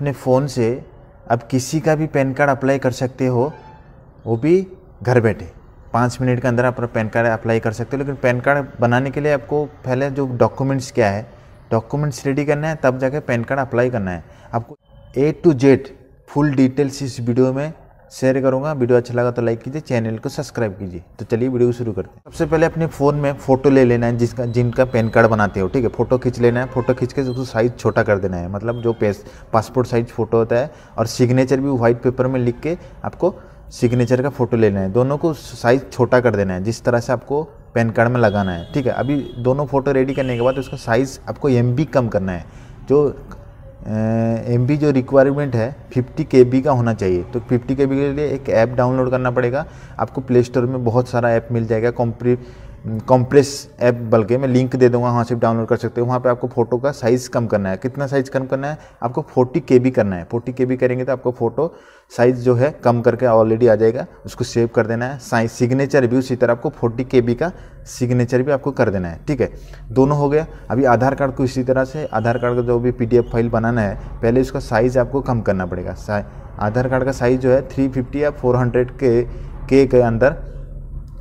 अपने फ़ोन से आप किसी का भी पैन कार्ड अप्लाई कर सकते हो वो भी घर बैठे पाँच मिनट के अंदर अपना पैन कार्ड अप्लाई कर सकते हो लेकिन पैन कार्ड बनाने के लिए आपको पहले जो डॉक्यूमेंट्स क्या है डॉक्यूमेंट्स रेडी करना है तब जाके पैन कार्ड अप्लाई करना है आपको A to Z full details इस वीडियो में शेयर करूँगा वीडियो अच्छा लगा तो लाइक कीजिए चैनल को सब्सक्राइब कीजिए तो चलिए वीडियो शुरू करते हैं सबसे पहले अपने फ़ोन में फ़ोटो ले लेना है जिसका जिनका पैन कार्ड बनाते हो ठीक है फ़ोटो खींच लेना है फ़ोटो खींच के उसको साइज़ छोटा कर देना है मतलब जो पेस पासपोर्ट साइज़ फ़ोटो होता है और सिग्नेचर भी व्हाइट पेपर में लिख के आपको सिग्नेचर का फ़ोटो लेना है दोनों को साइज़ छोटा कर देना है जिस तरह से आपको पैन कार्ड में लगाना है ठीक है अभी दोनों फ़ोटो रेडी करने के बाद उसका साइज़ आपको एम कम करना है जो एम जो रिक्वायरमेंट है 50 के का होना चाहिए तो 50 के के लिए एक ऐप डाउनलोड करना पड़ेगा आपको प्ले स्टोर में बहुत सारा ऐप मिल जाएगा कॉम्प्री कॉम्प्रेस ऐप बल्कि मैं लिंक दे दूंगा वहाँ से डाउनलोड कर सकते हो वहाँ पे आपको फोटो का साइज़ कम करना है कितना साइज़ कम करना है आपको फोर्टी के करना है फोर्टी के करेंगे तो आपको फोटो साइज़ जो है कम करके ऑलरेडी आ जाएगा उसको सेव कर देना है साइज सिग्नेचर भी उसी तरह आपको फोर्टी के का सिग्नेचर भी आपको कर देना है ठीक है दोनों हो गया अभी आधार कार्ड को इसी तरह से आधार कार्ड का जो भी पी फाइल बनाना है पहले उसका साइज़ आपको कम करना पड़ेगा आधार कार्ड का साइज़ जो है थ्री या फोर के के अंदर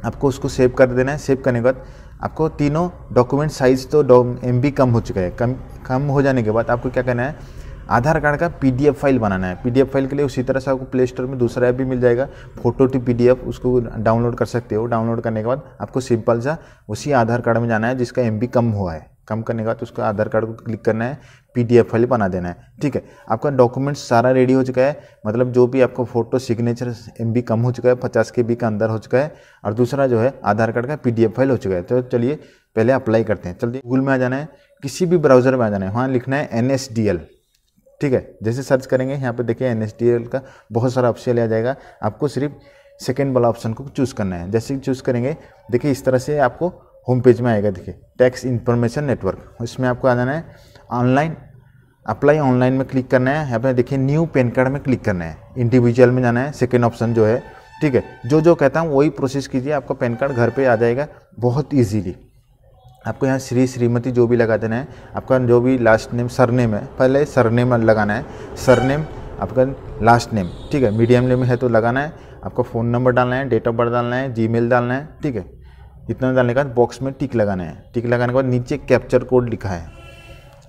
आपको उसको सेव कर देना है सेव करने के बाद आपको तीनों डॉक्यूमेंट साइज़ तो एम कम हो चुका है कम कम हो जाने के बाद आपको क्या करना है आधार कार्ड का पीडीएफ फाइल बनाना है पीडीएफ फाइल के लिए उसी तरह से आपको प्ले स्टोर में दूसरा ऐप भी मिल जाएगा फोटो टू पीडीएफ उसको डाउनलोड कर सकते हो डाउनलोड करने के बाद आपको सिंपल सा उसी आधार कार्ड में जाना है जिसका एम कम हुआ है कम करने का तो उसका आधार कार्ड को क्लिक करना है पीडीएफ फाइल बना देना है ठीक है आपका डॉक्यूमेंट सारा रेडी हो चुका है मतलब जो भी आपका फोटो सिग्नेचर एम कम हो चुका है पचास के बी का अंदर हो चुका है और दूसरा जो है आधार कार्ड का पीडीएफ फाइल हो चुका है तो चलिए पहले अप्लाई करते हैं चलिए गूगल में आ जाना है किसी भी ब्राउज़र में आ जाना है वहाँ लिखना है एन ठीक है जैसे सर्च करेंगे यहाँ पर देखिए एन का बहुत सारा ऑप्शन लिया जाएगा आपको सिर्फ सेकेंड वाला ऑप्शन को चूज़ करना है जैसे चूज़ करेंगे देखिए इस तरह से आपको होम पेज में आएगा देखिए टैक्स इन्फॉर्मेशन नेटवर्क इसमें आपको आ जाना है ऑनलाइन अप्लाई ऑनलाइन में क्लिक करना है यहाँ पर देखिए न्यू पेन कार्ड में क्लिक करना है इंडिविजुअल में जाना है सेकेंड ऑप्शन जो है ठीक है जो जो कहता हूँ वही प्रोसेस कीजिए आपका पेन कार्ड घर पर आ जाएगा बहुत ईजीली आपको यहाँ श्री श्रीमती जो भी लगा देना है आपका जो भी लास्ट नेम सरनेम है पहले सरनेम लगाना है सरनेम आपका लास्ट नेम ठीक है मीडियम नेम है तो लगाना है आपका फ़ोन नंबर डालना है डेट ऑफ बर्थ डालना है जी डालना है ठीक है इतना डालने के बाद बॉक्स में टिक लगाना है टिक लगाने के बाद नीचे कैप्चर कोड लिखा है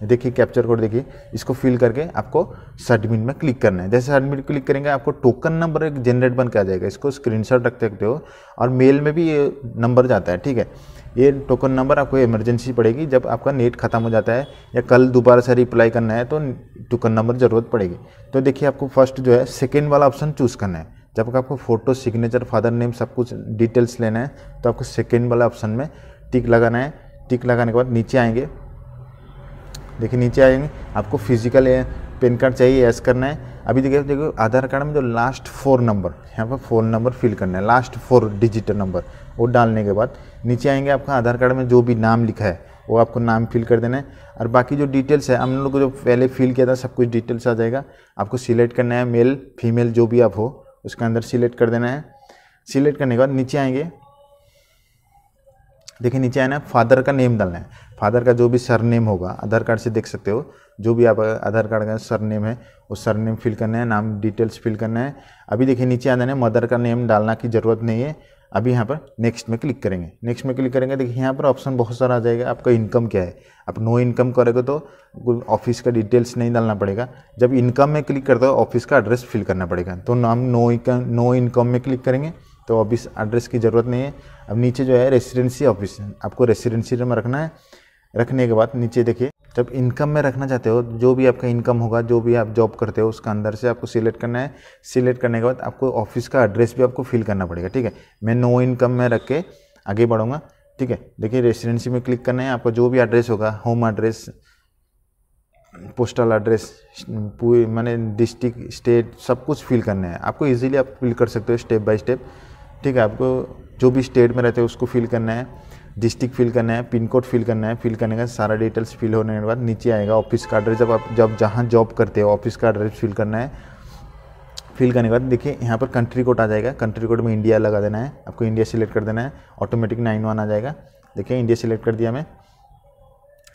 देखिए कैप्चर कोड देखिए इसको फिल करके आपको सबमिट में क्लिक करना है जैसे सबमिट क्लिक करेंगे आपको टोकन नंबर एक जनरेट बन के आ जाएगा इसको स्क्रीनशॉट रख सकते हो और मेल में भी ये नंबर जाता है ठीक है ये टोकन नंबर आपको इमरजेंसी पड़ेगी जब आपका नेट खत्म हो जाता है या कल दोबारा से रिप्लाई करना है तो टोकन नंबर ज़रूरत पड़ेगी तो देखिए आपको फर्स्ट जो है सेकेंड वाला ऑप्शन चूज़ करना है जब आपको फ़ोटो सिग्नेचर फादर नेम सब कुछ डिटेल्स लेना है तो आपको सेकेंड वाला ऑप्शन में टिक लगाना है टिक लगाने के बाद नीचे आएंगे देखिए नीचे आएंगे आपको फिजिकल पेन कार्ड चाहिए ऐस करना है अभी देखिए देखो आधार कार्ड में जो लास्ट फोर नंबर यहाँ पर फ़ोन नंबर फिल करना है लास्ट फोर डिजिटल नंबर वो डालने के बाद नीचे आएंगे आपका आधार कार्ड में जो भी नाम लिखा है वो आपको नाम फिल कर देना है और बाकी जो डिटेल्स है हम लोग को जो पहले फिल किया था सब कुछ डिटेल्स आ जाएगा आपको सिलेक्ट करना है मेल फीमेल जो भी आप हो उसके अंदर सिलेक्ट कर देना है सिलेक्ट करने के बाद नीचे आएंगे देखिए नीचे आना है फादर का नेम डालना है फादर का जो भी सर नेम होगा आधार कार्ड से देख सकते हो जो भी आप आधार कार्ड का सर नेम है वो सर नेम फिल करना है नाम डिटेल्स फिल करना है अभी देखिए नीचे आ जाना है मदर का नेम डालना की ज़रूरत नहीं है अभी यहाँ पर नेक्स्ट में क्लिक करेंगे नेक्स्ट में क्लिक करेंगे देखिए यहाँ पर ऑप्शन बहुत सारा आ जाएगा आपका इनकम क्या है आप नो इनकम करेंगे तो ऑफिस का डिटेल्स नहीं डालना पड़ेगा जब इनकम में क्लिक करते हो ऑफिस का एड्रेस फिल करना पड़ेगा तो हम नो इनकम नो इनकम में क्लिक करेंगे तो ऑफिस एड्रेस की ज़रूरत नहीं है अब नीचे जो है रेसिडेंसी ऑफिस आपको रेसिडेंसी में रखना है रखने के बाद नीचे देखिए जब इनकम में रखना चाहते हो जो भी आपका इनकम होगा जो भी आप जॉब करते हो उसका अंदर से आपको सिलेक्ट करना है सिलेक्ट करने के बाद आपको ऑफिस का एड्रेस भी आपको फिल करना पड़ेगा ठीक है मैं नो इनकम में रख के आगे बढ़ूँगा ठीक है देखिए रेसिडेंसी में क्लिक करना है आपका जो भी एड्रेस होगा होम एड्रेस पोस्टल एड्रेस पूरी मैंने डिस्ट्रिक्ट स्टेट सब कुछ फिल करना है आपको इजीली आप फिल कर सकते हो स्टेप बाय स्टेप ठीक है आपको जो भी स्टेट में रहते हो उसको फिल करना है डिस्ट्रिक्ट फिल करना है पिन कोड फिल करना है फिल करने का सारा डिटेल्स फिल होने के बाद नीचे आएगा ऑफिस का एड्रेस जब आप जब जहाँ जॉब करते हो ऑफिस का एड्रेस फिल करना है फिल करने के बाद देखिए यहाँ पर कंट्री कोड आ जाएगा कंट्री कोड में इंडिया लगा देना है आपको इंडिया सिलेक्ट कर देना है ऑटोमेटिक नाइन वन आ जाएगा देखिए इंडिया सिलेक्ट कर दिया मैं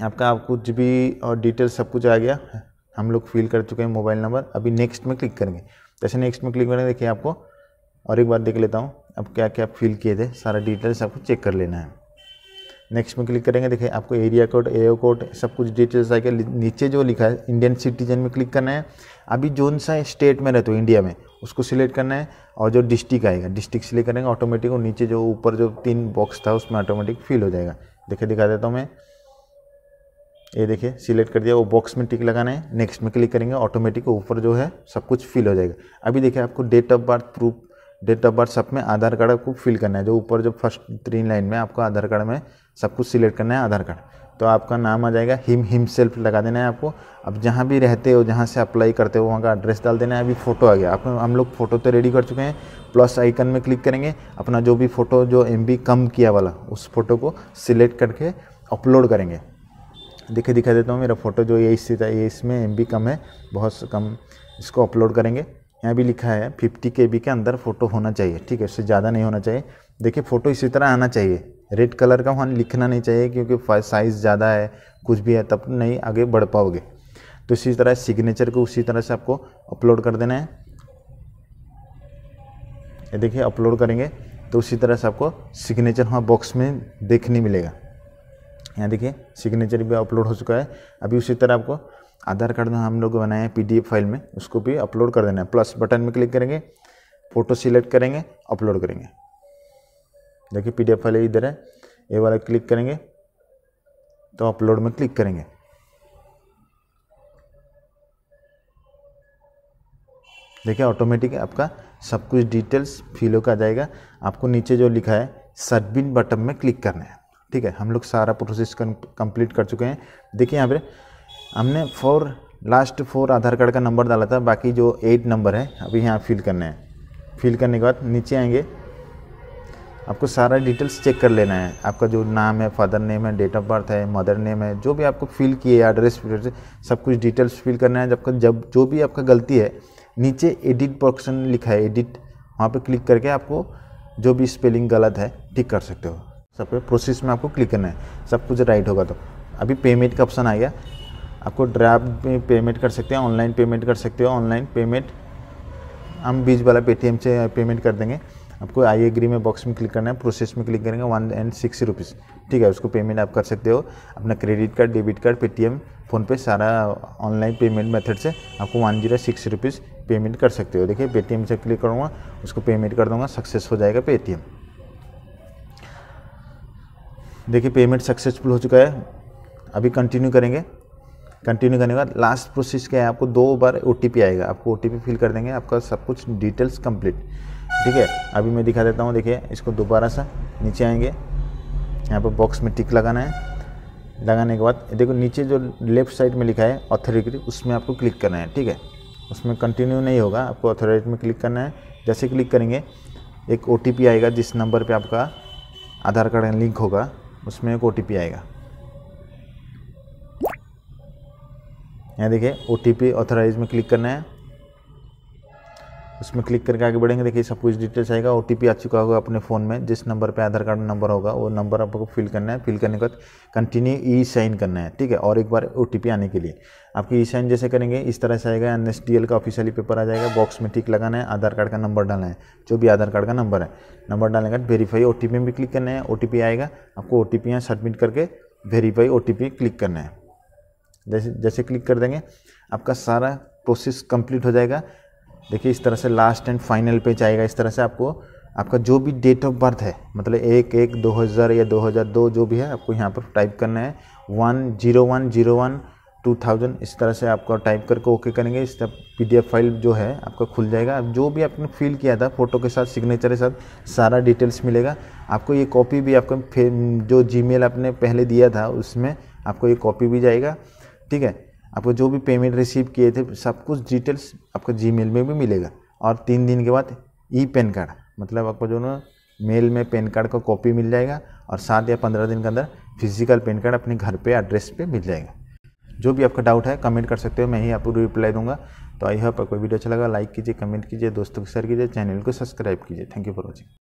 आपका आपको कुछ भी और डिटेल सब कुछ आ गया हम लोग फिल कर चुके हैं मोबाइल नंबर अभी नेक्स्ट में क्लिक करेंगे जैसे नेक्स्ट में क्लिक करेंगे देखिए आपको और एक बार देख लेता हूँ अब क्या क्या फिल किए थे सारा डिटेल्स आपको चेक कर लेना है नेक्स्ट में क्लिक करेंगे देखिए आपको एरिया कोड एओ कोड सब कुछ डिटेल्स आएगा नीचे जो लिखा है इंडियन सिटीजन में क्लिक करना है अभी जोन सा स्टेट में रहते हो इंडिया में उसको सिलेक्ट करना है और जो डिस्ट्रिक्ट आएगा डिस्ट्रिक्ट सिलेक्ट करेंगे ऑटोमेटिक और नीचे जो ऊपर जो तीन बॉक्स था उसमें ऑटोमेटिक फिल हो जाएगा देखिए दिखा देता हूँ मैं ये देखिए सिलेक्ट कर दिया वो बॉक्स में टिक लगाना है नेक्स्ट में क्लिक करेंगे ऑटोमेटिक ऊपर जो है सब कुछ फिल हो जाएगा अभी देखिए आपको date of birth proof date of birth सब में आधार कार्ड को फिल करना है जो ऊपर जो फर्स्ट तीन लाइन में आपको आधार कार्ड में सब कुछ सिलेक्ट करना है आधार कार्ड तो आपका नाम आ जाएगा हिम हिम सेल्फ लगा देना है आपको अब जहाँ भी रहते हो जहाँ से अप्लाई करते हो वहाँ का एड्रेस डाल देना है अभी फ़ोटो आ गया आप हम लोग फ़ोटो तो रेडी कर चुके हैं प्लस आइकन में क्लिक करेंगे अपना जो भी फ़ोटो जो एम कम किया वाला उस फ़ोटो को सिलेक्ट करके अपलोड करेंगे देखे दिखा देता हूँ मेरा फ़ोटो जो ये ये इसमें एम कम है बहुत कम इसको अपलोड करेंगे यहाँ भी लिखा है फिफ्टी के के अंदर फ़ोटो होना चाहिए ठीक है इससे ज़्यादा नहीं होना चाहिए देखिए फ़ोटो इसी तरह आना चाहिए रेड कलर का वहाँ लिखना नहीं चाहिए क्योंकि साइज़ ज़्यादा है कुछ भी है तब नहीं आगे बढ़ पाओगे तो इसी तरह सिग्नेचर को उसी तरह से आपको अपलोड कर देना है ये देखिए अपलोड करेंगे तो उसी तरह से आपको सिग्नेचर वहाँ बॉक्स में देखने मिलेगा यहाँ देखिए सिग्नेचर भी अपलोड हो चुका है अभी उसी तरह आपको आधार कार्ड हम लोग बनाए हैं पी फाइल में उसको भी अपलोड कर देना है प्लस बटन में क्लिक करेंगे फ़ोटो सिलेक्ट करेंगे अपलोड करेंगे देखिए पी फाइल इधर है ये वाला क्लिक करेंगे तो अपलोड में क्लिक करेंगे देखिए ऑटोमेटिक आपका सब कुछ डिटेल्स फिल होकर आ जाएगा आपको नीचे जो लिखा है सबमिट बटन में क्लिक करना है ठीक है हम लोग सारा प्रोसेस कंप्लीट कर चुके हैं देखिए यहाँ पे हमने four last four Aadhaar card का नंबर डाला था बाकी जो एट नंबर है अभी यहाँ फिल करने हैं फिल करने के बाद नीचे आएंगे आपको सारा डिटेल्स चेक कर लेना है आपका जो नाम है फादर नेम है डेट ऑफ बर्थ है मदर नेम है जो भी आपको फिल किए एड्रेस सब कुछ डिटेल्स फिल करना है जब जब जो भी आपका गलती है नीचे एडिट ऑप्शन लिखा है एडिट वहाँ पर क्लिक करके आपको जो भी स्पेलिंग गलत है ठीक कर सकते हो सब प्रोसेस में आपको क्लिक करना है सब कुछ राइट होगा तो अभी पेमेंट का ऑप्शन आ गया आपको ड्राफ्ट में पेमेंट कर सकते हैं ऑनलाइन पेमेंट कर सकते हो ऑनलाइन पेमेंट हम बीज वाला पेटीएम से पेमेंट कर देंगे आपको आई एग्री में बॉक्स में क्लिक करना है प्रोसेस में क्लिक करेंगे वन एंड सिक्स रुपीज़ ठीक है उसको पेमेंट आप कर सकते हो अपना credit card debit card Paytm PhonePe सारा ऑनलाइन पेमेंट मेथड से आपको one zero six rupees payment कर सकते हो देखिए पेटीएम से क्लिक करूँगा उसको पेमेंट कर दूँगा सक्सेस हो जाएगा पेटीएम देखिए पेमेंट सक्सेसफुल हो चुका है अभी कंटिन्यू करेंगे कंटिन्यू करने के बाद लास्ट प्रोसेस क्या है आपको दो बार ओ आएगा आपको ओ फिल कर देंगे आपका सब कुछ डिटेल्स कंप्लीट ठीक है अभी मैं दिखा देता हूँ देखिए इसको दोबारा सा नीचे आएंगे यहाँ पर बॉक्स में टिक लगाना है लगाने के बाद देखो नीचे जो लेफ्ट साइड में लिखा है ऑथोरिटी उसमें आपको क्लिक करना है ठीक है उसमें कंटिन्यू नहीं होगा आपको ऑथोराइज में क्लिक करना है जैसे क्लिक करेंगे एक ओ आएगा जिस नंबर पर आपका आधार कार्ड लिंक होगा उसमें एक ओ आएगा यहाँ देखिए ओ टी ऑथराइज में क्लिक करना है उसमें क्लिक करके आगे बढ़ेंगे देखिए सब कुछ डिटेल्स आएगा ओ आ चुका होगा अपने फ़ोन में जिस नंबर पे आधार कार्ड नंबर होगा वो नंबर आपको फिल करना है फिल करने के बाद कंटिन्यू ई साइन करना है ठीक है और एक बार ओ आने के लिए आपकी ई साइन जैसे करेंगे इस तरह से आएगा एन एस डी एल का ऑफिशियली पेपर आ जाएगा बॉक्स में टिक लगाना है आधार कार्ड का नंबर डालना है जो भी आधार कार्ड का नंबर है नंबर डालने के बाद वेरीफाई ओ टी में भी क्लिक करना है ओ आएगा आपको ओ टी सबमिट करके वेरीफाई ओ क्लिक करना है जैसे जैसे क्लिक कर देंगे आपका सारा प्रोसेस कंप्लीट हो जाएगा देखिए इस तरह से लास्ट एंड फाइनल पेज आएगा इस तरह से आपको आपका जो भी डेट ऑफ बर्थ है मतलब एक एक दो हज़ार या दो हज़ार दो जो भी है आपको यहाँ पर टाइप करना है one zero one zero one two thousand इस तरह से आपको टाइप करके ओके करेंगे इस तरह पी फाइल जो है आपका खुल जाएगा अब जो भी आपने फिल किया था फोटो के साथ सिग्नेचर के साथ सारा डिटेल्स मिलेगा आपको ये कॉपी भी आपको जो जी आपने पहले दिया था उसमें आपको ये कॉपी भी जाएगा ठीक है आपको जो भी पेमेंट रिसीव किए थे सब कुछ डिटेल्स आपको जी में भी मिलेगा और तीन दिन के बाद ई पेन कार्ड मतलब आपको जो ना मेल में पेन कार्ड का कॉपी मिल जाएगा और सात या पंद्रह दिन के अंदर फिजिकल पेन कार्ड अपने घर पे एड्रेस पे मिल जाएगा जो भी आपका डाउट है कमेंट कर सकते हो मैं ही आपको रिप्लाई दूंगा तो आई होप आपको वीडियो अच्छा लगा लाइक कीजिए कमेंट कीजिए दोस्तों को शेयर कीजिए चैनल को सब्सक्राइब कीजिए थैंक यू फॉर वॉचिंग